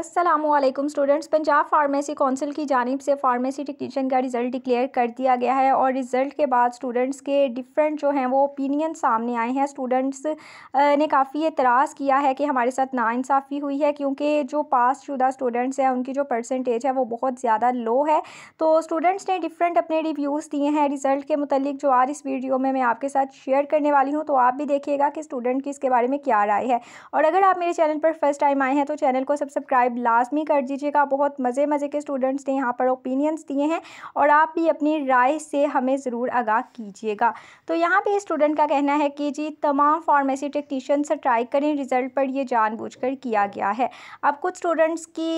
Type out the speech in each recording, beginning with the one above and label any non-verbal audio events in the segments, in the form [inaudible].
Aslam students Punjab pharmacy council की जानब से फार्मेसी टेक्नीशियन का रिज़ल्ट डिक्लेयर कर दिया गया है और रिज़ल्ट के बाद स्टूडेंट्स के डिफरेंट जो हैं वो ओपिनियन सामने आए हैं स्टूडेंट्स ने काफ़ी एतराज़ किया है कि हमारे साथ नाइंसाफ़ी हुई है क्योंकि जो पास शुदा स्टूडेंट्स हैं उनकी जो परसेंटेज है वो बहुत ज़्यादा लो है तो स्टूडेंट्स ने डिफरेंट अपने रिव्यूज़ दिए हैं रिज़ल्ट के मतलब जो आज इस वीडियो में मैं आपके साथ शेयर करने वाली हूँ तो आप भी देखिएगा कि स्टूडेंट की इसके बारे में क्या राय है और अगर आप मेरे चैनल पर फर्स्ट टाइम आए हैं तो चैनल को सब्सक्राइब सब्सक्राइब लाजमी कर दीजिएगा बहुत मज़े मज़े के स्टूडेंट्स ने यहाँ पर ओपिनियंस दिए हैं और आप भी अपनी राय से हमें ज़रूर आगाह कीजिएगा तो यहाँ पे स्टूडेंट का कहना है कि जी तमाम फार्मेसी टेक्नीशियन से ट्राई करें रिज़ल्ट पर ये जानबूझकर किया गया है अब कुछ स्टूडेंट्स की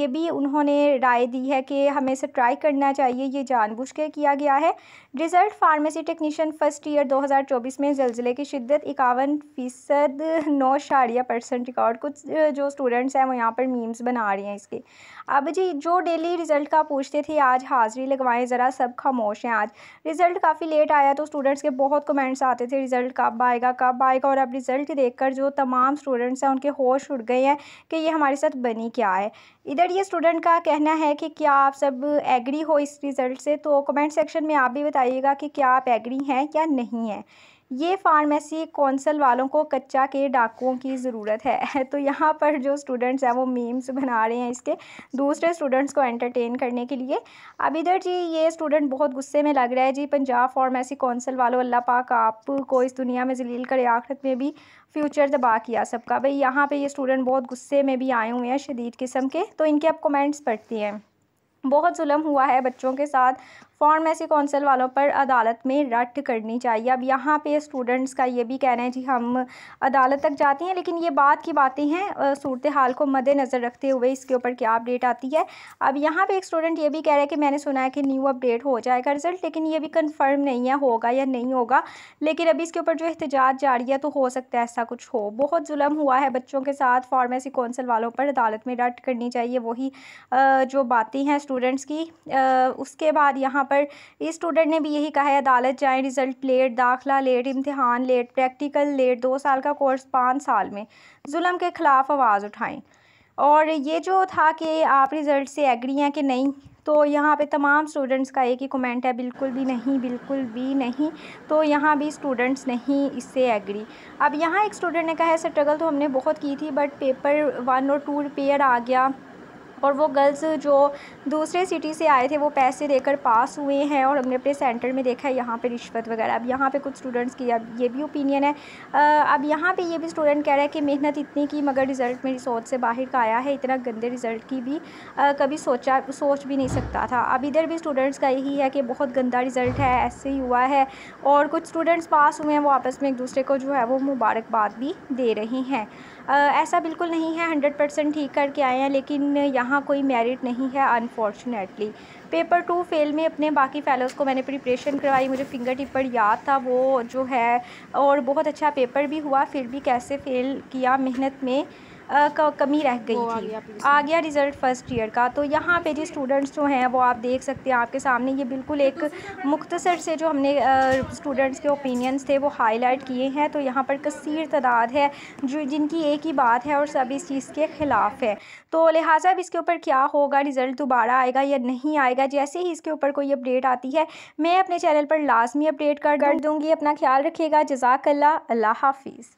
ये भी उन्होंने राय दी है कि हमें इसे ट्राई करना चाहिए ये जानबूझ कर किया गया है result pharmacy technician first year 2024 में जलजिले की शिद्दत इक्यावन फ़ीसद नौ शारिया परसेंट रिकॉर्ड कुछ जो स्टूडेंट्स हैं वो यहाँ पर मीम टीम्स बना रही हैं इसके अब जी जो डेली रिज़ल्ट का पूछते थे आज हाज़िरी लगवाएं ज़रा सब खामोश हैं आज रिज़ल्ट काफ़ी लेट आया तो स्टूडेंट्स के बहुत कमेंट्स आते थे रिज़ल्ट कब आएगा कब आएगा और अब रिज़ल्ट कर जो तमाम स्टूडेंट्स हैं उनके होश उड़ गए हैं कि ये हमारे साथ बनी क्या है इधर ये स्टूडेंट का कहना है कि क्या आप सब एग्री हो इस रिज़ल्ट से तो कमेंट सेक्शन में आप भी बताइएगा कि क्या आप एग्री हैं या नहीं हैं ये फार्मेसी कौंसल वालों को कच्चा के डाकुओं की ज़रूरत है [laughs] तो यहाँ पर जो स्टूडेंट्स हैं वो मीम्स बना रहे हैं इसके दूसरे स्टूडेंट्स को एंटरटेन करने के लिए अब इधर जी ये स्टूडेंट बहुत गुस्से में लग रहा है जी पंजाब फार्मेसी कौंसल वालों अल्लाह पाक आपको इस दुनिया में जलील करे आखिरत में भी फ्यूचर दबा किया सबका भाई यहाँ पर ये स्टूडेंट बहुत गुस्से में भी आए हुए हैं शदीद किस्म के तो इनके आप कमेंट्स पढ़ती हैं बहुत जुल्म हुआ है बच्चों के साथ फार्मेसी कौंसिल वालों पर अदालत में रट करनी चाहिए अब यहाँ पे स्टूडेंट्स का ये भी कहना है जी हम अदालत तक जाती हैं लेकिन ये बात की बातें हैं सूरत हाल को मद्देनज़र रखते हुए इसके ऊपर क्या अपडेट आती है अब यहाँ पे एक स्टूडेंट ये भी कह रहा है कि मैंने सुना है कि न्यू अपडेट हो जाएगा रिजल्ट लेकिन ये भी कन्फर्म नहीं है होगा या नहीं होगा लेकिन अभी इसके ऊपर जो एहतजाज जारी है तो हो सकता है ऐसा कुछ हो बहुत म हुआ है बच्चों के साथ फार्मेसी कौंसिल वालों पर अदालत में रट करनी चाहिए वही जो बातें हैं स्टूडेंट्स की उसके बाद यहाँ पर इस स्टूडेंट ने भी यही कहा है अदालत जाएँ रिज़ल्ट लेट दाखला लेट इम्तहान लेट प्रैक्टिकल लेट दो साल का कोर्स पाँच साल में जुल्म के ख़िलाफ़ आवाज़ उठाएं और ये जो था कि आप रिज़ल्ट से एग्री हैं कि नहीं तो यहाँ पे तमाम स्टूडेंट्स का एक ही कमेंट है बिल्कुल भी नहीं बिल्कुल भी नहीं तो यहाँ भी स्टूडेंट्स नहीं इससे एग्री अब यहाँ एक स्टूडेंट ने कहा है स्ट्रगल तो हमने बहुत की थी बट पेपर वन और टू रिपेयर आ गया और वो गर्ल्स जो दूसरे सिटी से आए थे वो पैसे देकर पास हुए हैं और हमने अपने सेंटर में देखा है यहाँ पर रिश्वत वगैरह अब यहाँ पर कुछ स्टूडेंट्स की अब ये भी ओपिनियन है अब यहाँ पर ये भी स्टूडेंट कह रहा है कि मेहनत इतनी की मगर रिज़ल्ट मेरी सोच से बाहर का आया है इतना गंदे रिज़ल्ट की भी आ, कभी सोचा सोच भी नहीं सकता था अब इधर भी स्टूडेंट्स का यही है कि बहुत गंदा रिज़ल्ट है ऐसे ही हुआ है और कुछ स्टूडेंट्स पास हुए हैं वो आपस में एक दूसरे को जो है वो मुबारकबाद भी दे रहे हैं ऐसा बिल्कुल नहीं है हंड्रेड परसेंट ठीक करके आए हैं लेकिन यहाँ कोई मेरिट नहीं है अनफॉर्चुनेटली पेपर टू फेल में अपने बाकी फ़ेलोज़ को मैंने प्रिपरेशन करवाई मुझे फिंगर टिप पर याद था वो जो है और बहुत अच्छा पेपर भी हुआ फिर भी कैसे फ़ेल किया मेहनत में कमी रह गई थी आ गया रिज़ल्ट फर्स्ट ईयर का तो यहाँ पे जी स्टूडेंट्स जो हैं वो आप देख सकते हैं आपके सामने ये बिल्कुल एक मुख्तसर से जो हमने स्टूडेंट्स के ओपिनियंस थे वो हाईलाइट किए हैं तो यहाँ पर कसर तादाद है जो जिनकी एक ही बात है और सब इस चीज़ के ख़िलाफ़ है तो लिहाजा अब इसके ऊपर क्या होगा रिज़ल्ट दोबारा आएगा या नहीं आएगा जैसे ही इसके ऊपर कोई अपडेट आती है मैं अपने चैनल पर लाजमी अपडेट कर दूँगी अपना ख्याल रखिएगा जजाकल्ला अल्लाह हाफिज़